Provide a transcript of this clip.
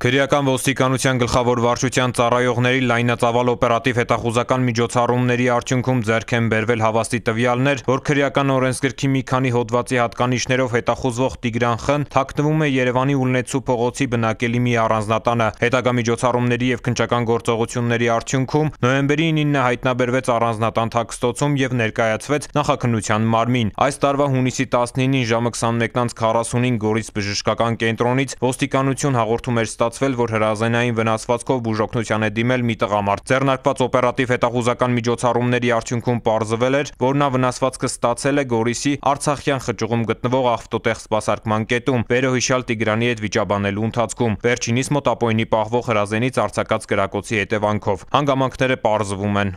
Քրեական ոստիկանության գլխավոր վարչության ծառայողների լայնածավալ օպերատիվ հետախուզական միջոցառումների արդյունքում ձեռք են բերվել հավաստի տվյալներ, որ քրեական օրենսգրքի մի քանի հոդվածի հատկանիշներով հետախուզվող Տիգրան Խն թաքնվում է Երևանի Ուլնեցու փողոցի բնակելի մի առանձնատանը։ Հետագա միջոցառումների եւ քննչական գործողությունների արդյունքում նոյեմբերի 9-ը հայտնաբերվեց առանձնատան թաքստոցում եւ ներկայացվեց նախաքննության մարմին։ Այս տարվա հունիսի 19-ին ժամը 21:45 Գորիս բժշկական կենտրոնից ոստիկանություն հաղորդում էր ստա ստացվել, որ հրազենային վնասվածքով բուժօգնության է դիմել մի տղամարդ։ Ձեռնարկված օպերատիվ հետախուզական միջոցառումների արդյունքում պարզվել էր, որ նա վնասվածքը ստացել է Գորիսի Արցախյան խճուղում գտնվող ավտոտեղ սպասարկման կետում, վերոհիշյալ Տիգրանի հետ վիճաբանելու ընթացքում։ Վերջինիս մոտ ապօյնի պահվող հրազենից արձակած կրակոցի հետևանքով։ Հանգամանքները պարզվում են։